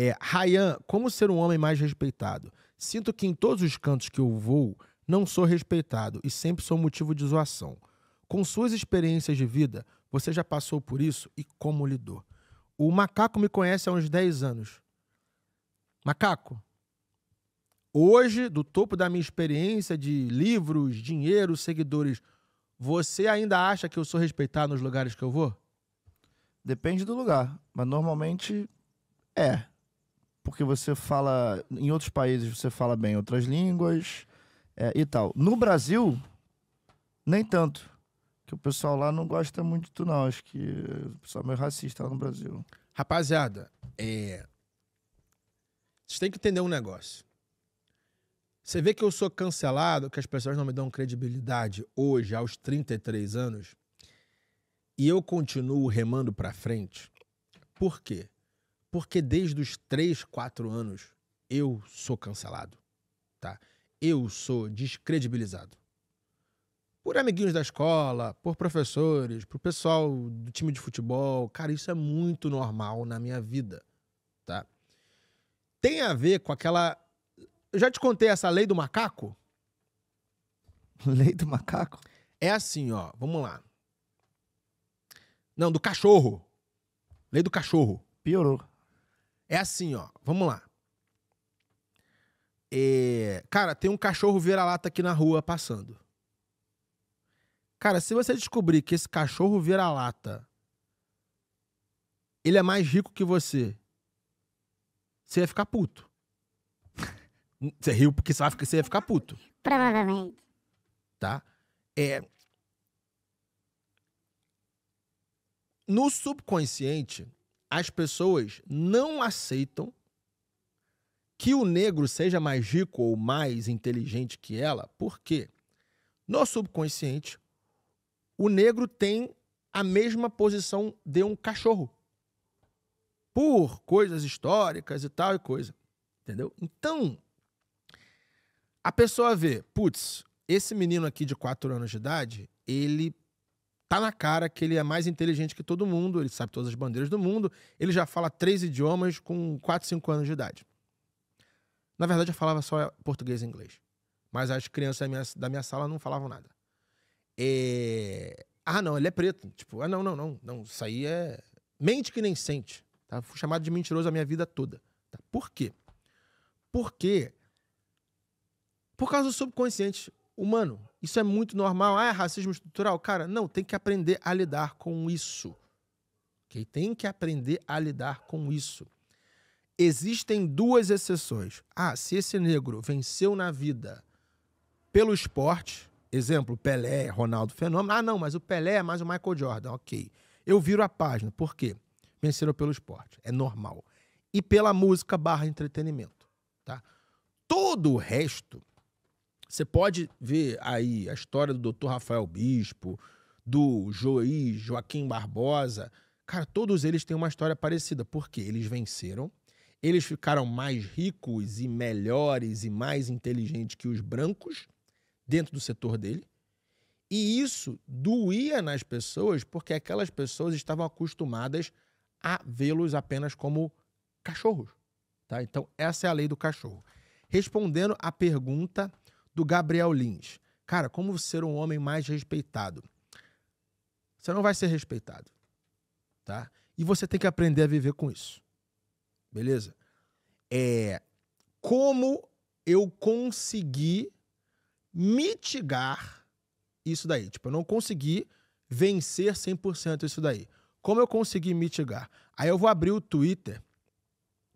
É, Ryan, como ser um homem mais respeitado? Sinto que em todos os cantos que eu vou, não sou respeitado e sempre sou motivo de zoação. Com suas experiências de vida, você já passou por isso e como lidou? O macaco me conhece há uns 10 anos. Macaco, hoje, do topo da minha experiência de livros, dinheiro, seguidores, você ainda acha que eu sou respeitado nos lugares que eu vou? Depende do lugar, mas normalmente é porque você fala. Em outros países você fala bem outras línguas é, e tal. No Brasil, nem tanto. Que o pessoal lá não gosta muito de tu, não. Acho que o pessoal é meio racista lá no Brasil. Rapaziada, é... vocês têm que entender um negócio. Você vê que eu sou cancelado, que as pessoas não me dão credibilidade hoje, aos 33 anos, e eu continuo remando para frente. Por quê? Porque desde os 3, 4 anos eu sou cancelado, tá? Eu sou descredibilizado. Por amiguinhos da escola, por professores, por pessoal do time de futebol. Cara, isso é muito normal na minha vida, tá? Tem a ver com aquela. Eu já te contei essa lei do macaco? Lei do macaco? É assim, ó, vamos lá. Não, do cachorro. Lei do cachorro. Piorou. É assim, ó. Vamos lá. É... Cara, tem um cachorro vira-lata aqui na rua passando. Cara, se você descobrir que esse cachorro vira-lata ele é mais rico que você, você ia ficar puto. Você riu porque sabe que você ia ficar puto. Provavelmente. Tá? É... No subconsciente, as pessoas não aceitam que o negro seja mais rico ou mais inteligente que ela, porque no subconsciente o negro tem a mesma posição de um cachorro. Por coisas históricas e tal e coisa. Entendeu? Então, a pessoa vê, putz, esse menino aqui de 4 anos de idade, ele tá na cara que ele é mais inteligente que todo mundo, ele sabe todas as bandeiras do mundo, ele já fala três idiomas com 4, 5 anos de idade. Na verdade, eu falava só português e inglês. Mas as crianças da minha, da minha sala não falavam nada. É, ah, não, ele é preto. Tipo, ah, não, não, não, não. Isso aí é. Mente que nem sente. Tá? Fui chamado de mentiroso a minha vida toda. Tá? Por quê? Porque. Por causa do subconsciente humano. Isso é muito normal. Ah, é racismo estrutural. Cara, não, tem que aprender a lidar com isso. Okay? Tem que aprender a lidar com isso. Existem duas exceções. Ah, se esse negro venceu na vida pelo esporte, exemplo, Pelé, Ronaldo Fenômeno. Ah, não, mas o Pelé é mais o Michael Jordan. Ok. Eu viro a página. Por quê? Venceram pelo esporte. É normal. E pela música barra entretenimento. Tá? Todo o resto você pode ver aí a história do Dr. Rafael Bispo, do Joí, Joaquim Barbosa. Cara, todos eles têm uma história parecida, porque eles venceram, eles ficaram mais ricos e melhores e mais inteligentes que os brancos dentro do setor dele. E isso doía nas pessoas porque aquelas pessoas estavam acostumadas a vê-los apenas como cachorros. Tá? Então, essa é a lei do cachorro. Respondendo à pergunta do Gabriel Lins. Cara, como ser um homem mais respeitado? Você não vai ser respeitado, tá? E você tem que aprender a viver com isso. Beleza? É como eu consegui mitigar isso daí. Tipo, eu não consegui vencer 100% isso daí. Como eu consegui mitigar? Aí eu vou abrir o Twitter,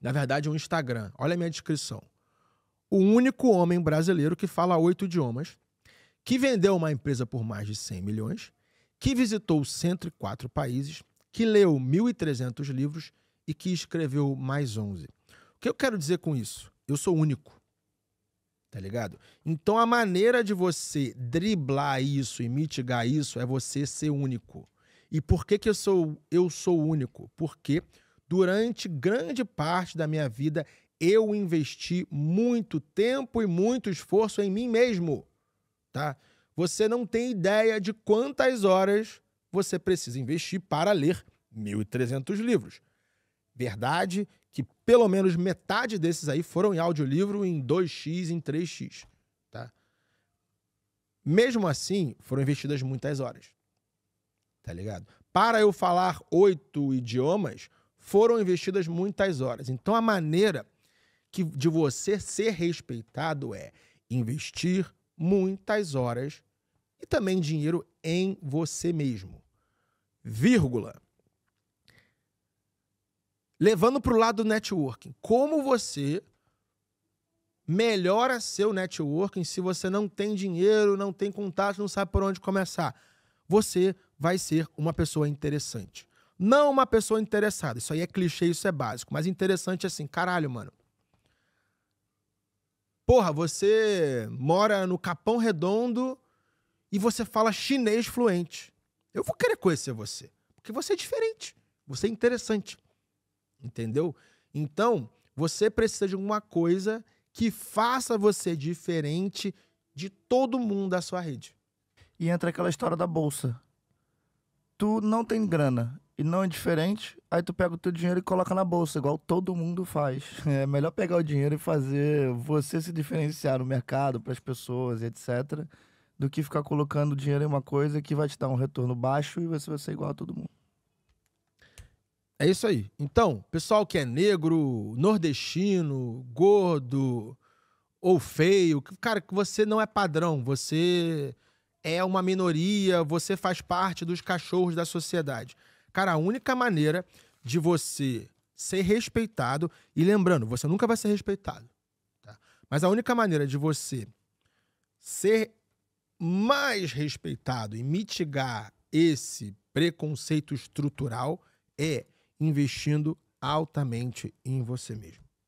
na verdade, o Instagram. Olha a minha descrição o único homem brasileiro que fala oito idiomas, que vendeu uma empresa por mais de 100 milhões, que visitou 104 países, que leu 1.300 livros e que escreveu mais 11. O que eu quero dizer com isso? Eu sou único. Tá ligado? Então a maneira de você driblar isso e mitigar isso é você ser único. E por que, que eu sou eu sou único? Porque durante grande parte da minha vida eu investi muito tempo e muito esforço em mim mesmo, tá? Você não tem ideia de quantas horas você precisa investir para ler 1.300 livros. Verdade que pelo menos metade desses aí foram em audiolivro em 2x, em 3x, tá? Mesmo assim, foram investidas muitas horas. Tá ligado? Para eu falar oito idiomas, foram investidas muitas horas. Então a maneira que de você ser respeitado é investir muitas horas e também dinheiro em você mesmo. Vírgula. Levando para o lado do networking, como você melhora seu networking se você não tem dinheiro, não tem contato, não sabe por onde começar? Você vai ser uma pessoa interessante. Não uma pessoa interessada. Isso aí é clichê, isso é básico. Mas interessante assim, caralho, mano. Porra, você mora no Capão Redondo e você fala chinês fluente. Eu vou querer conhecer você, porque você é diferente, você é interessante. Entendeu? Então, você precisa de alguma coisa que faça você diferente de todo mundo da sua rede. E entra aquela história da bolsa. Tu não tem grana e não é diferente, aí tu pega o teu dinheiro e coloca na bolsa, igual todo mundo faz. É melhor pegar o dinheiro e fazer você se diferenciar no mercado, para as pessoas, etc., do que ficar colocando dinheiro em uma coisa que vai te dar um retorno baixo e você vai ser igual a todo mundo. É isso aí. Então, pessoal que é negro, nordestino, gordo ou feio, cara, que você não é padrão, você é uma minoria, você faz parte dos cachorros da sociedade. Cara, a única maneira de você ser respeitado, e lembrando, você nunca vai ser respeitado, tá? mas a única maneira de você ser mais respeitado e mitigar esse preconceito estrutural é investindo altamente em você mesmo.